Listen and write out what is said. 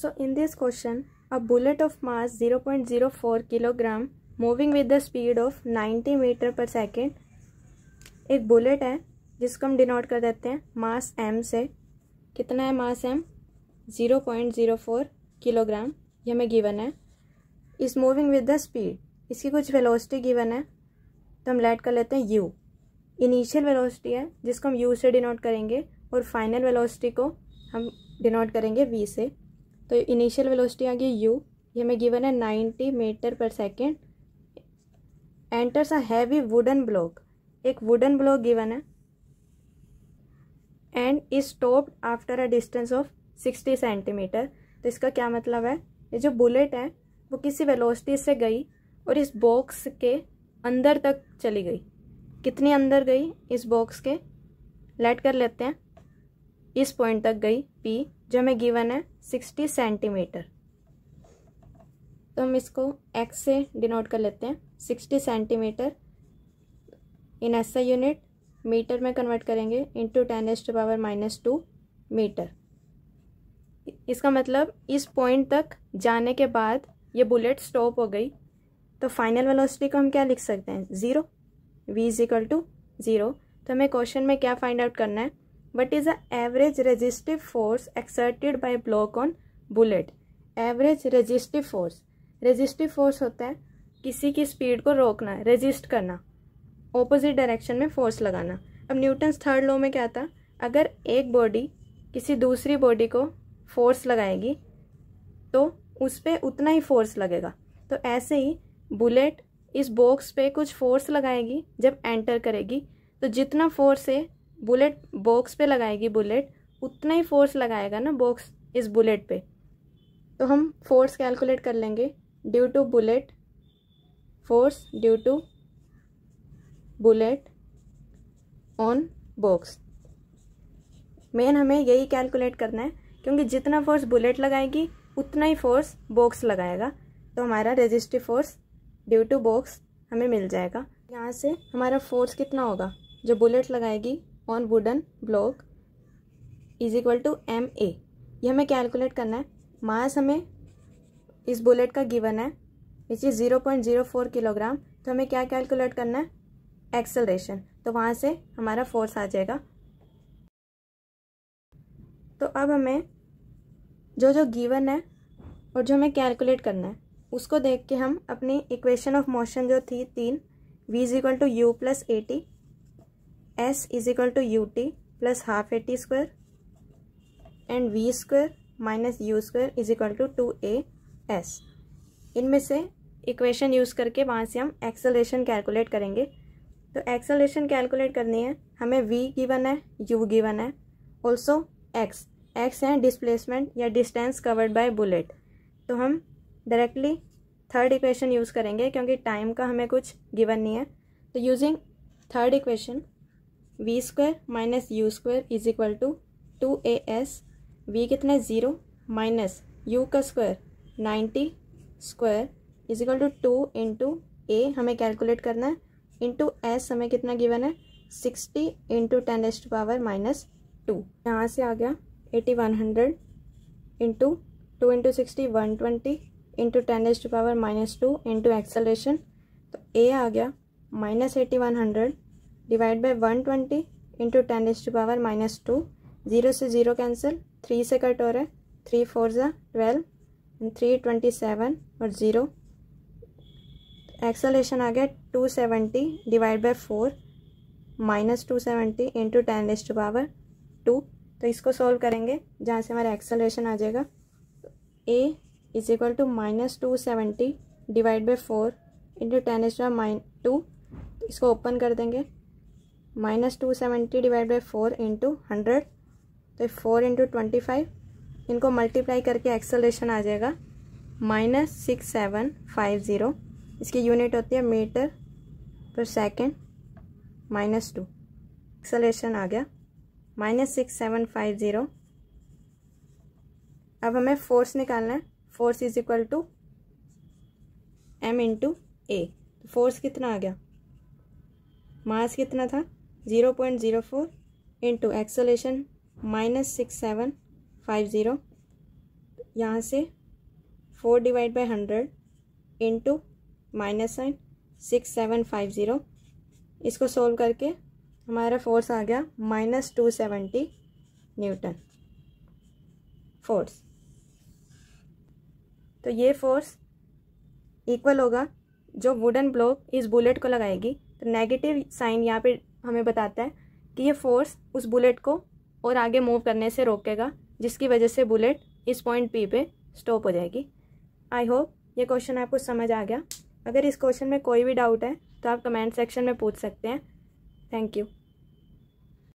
So in this question, a bullet of mass 0.04 kilogram moving with the speed of 90 metre पर second एक bullet है जिसको हम denote कर देते हैं मास एम से कितना है मास एम 0.04 किलोग्राम ये हमें गिवन है इस मूविंग विद द स्पीड इसकी कुछ वेलोसिटी गिवन है तो हम लेट कर लेते हैं यू इनिशियल वेलोसिटी है जिसको हम यू से डिनोट करेंगे और फाइनल वेलोसिटी को हम डिनोट करेंगे वी से तो इनिशियल वेलोसिटी आ गई यू ये हमें गिवन है नाइन्टी मीटर पर second enters a heavy wooden block एक वुडन ब्लॉक गिवन है and is stopped after a distance of sixty centimetre तो इसका क्या मतलब है ये जो बुलेट है वो किसी वेलोसिटी से गई और इस बॉक्स के अंदर तक चली गई कितनी अंदर गई इस बॉक्स के लेट कर लेते हैं इस पॉइंट तक गई पी जो हमें गिवन है सिक्सटी सेंटीमीटर तो हम इसको एक्स से डिनोट कर लेते हैं sixty centimetre in SI unit metre में कन्वर्ट करेंगे into ten is to power minus two metre इसका मतलब इस पॉइंट तक जाने के बाद ये बुलेट स्टॉप हो गई तो फाइनल वेलोसिटी को हम क्या लिख सकते हैं zero v is equal to zero तो हमें क्वेश्चन में क्या फाइंड आउट करना है what is the average resistive force exerted by block on bullet average resistive force resistive force होता है किसी की स्पीड को रोकना रजिस्ट करना ऑपोजिट डायरेक्शन में फोर्स लगाना अब न्यूटन्स थर्ड लॉ में क्या था अगर एक बॉडी किसी दूसरी बॉडी को फोर्स लगाएगी तो उस पर उतना ही फोर्स लगेगा तो ऐसे ही बुलेट इस बॉक्स पे कुछ फोर्स लगाएगी जब एंटर करेगी तो जितना फोर्स है बुलेट बॉक्स पे लगाएगी बुलेट उतना ही फोर्स लगाएगा ना बॉक्स इस बुलेट पे तो हम फोर्स कैलकुलेट कर लेंगे due to bullet force due to bullet on box मेन हमें यही कैलकुलेट करना है क्योंकि जितना फोर्स बुलेट लगाएगी उतना ही फोर्स बॉक्स लगाएगा तो हमारा resistive force due to box हमें मिल जाएगा यहाँ से हमारा फोर्स कितना होगा जो बुलेट लगाएगी on wooden block is equal to m a ये हमें कैलकुलेट करना है मास हमें इस बुलेट का गिवन है which is zero point zero four kilogram तो हमें क्या कैलकुलेट करना है एक्सेलरेशन तो वहाँ से हमारा फोर्स आ जाएगा तो अब हमें जो जो गिवन है और जो हमें कैलकुलेट करना है उसको देख के हम अपनी इक्वेशन ऑफ मोशन जो थी तीन v is equal to u plus a t s is equal to ut plus half a t square and v square minus u square is equal to two a s इनमें से equation use करके वहाँ से हम acceleration calculate करेंगे तो acceleration calculate करनी है हमें v गिवन है u गिवन है ऑल्सो x x है डिस्प्लेसमेंट या डिस्टेंस कवर्ड बाय बुलेट तो हम डायरेक्टली थर्ड इक्वेशन यूज़ करेंगे क्योंकि टाइम का हमें कुछ गिवन नहीं है तो using third equation v square minus u square is equal to two a s v कितना है ज़ीरो माइनस यू का square ninety square is equal to two into a हमें कैलकुलेट करना है इंटू एस हमें कितना गिवन है sixty into ten is to power minus two यहाँ से आ गया eighty one hundred into two into sixty one twenty into ten is to power minus two into acceleration तो ए आ गया minus eighty one hundred divide by one twenty into ten is to power minus two zero से zero cancel three से कट हो रहा है three four ज़ा ट्वेल्व थ्री ट्वेंटी सेवन और ज़ीरो एक्सलेशन आ गया two seventy divide by four minus two seventy into ten is to power two तो इसको सॉल्व करेंगे जहाँ से हमारा एक्सलेशन आ जाएगा a is equal to minus two seventy divide by four into ten is to minus two इसको open कर देंगे minus two seventy divide by four into hundred तो फोर इंटू ट्वेंटी फाइव इनको मल्टीप्लाई करके acceleration आ जाएगा minus six seven five zero इसकी unit होती है मीटर पर सेकेंड माइनस टू एक्सेलेशन आ गया minus six seven five zero अब हमें फोर्स निकालना है force is equal to m into a तो फोर्स कितना आ गया मास कितना था zero point zero four into acceleration minus six seven five zero यहाँ से four divide by hundred into minus sign six seven five zero इसको solve करके हमारा फोर्स आ गया minus two seventy newton force तो ये फोर्स इक्वल होगा जो वुडन ब्लॉक इस बुलेट को लगाएगी तो नेगेटिव साइन यहाँ पे हमें बताता है कि ये फोर्स उस बुलेट को और आगे मूव करने से रोकेगा जिसकी वजह से बुलेट इस पॉइंट पी पे स्टॉप हो जाएगी आई होप ये क्वेश्चन आपको समझ आ गया अगर इस क्वेश्चन में कोई भी डाउट है तो आप कमेंट सेक्शन में पूछ सकते हैं थैंक यू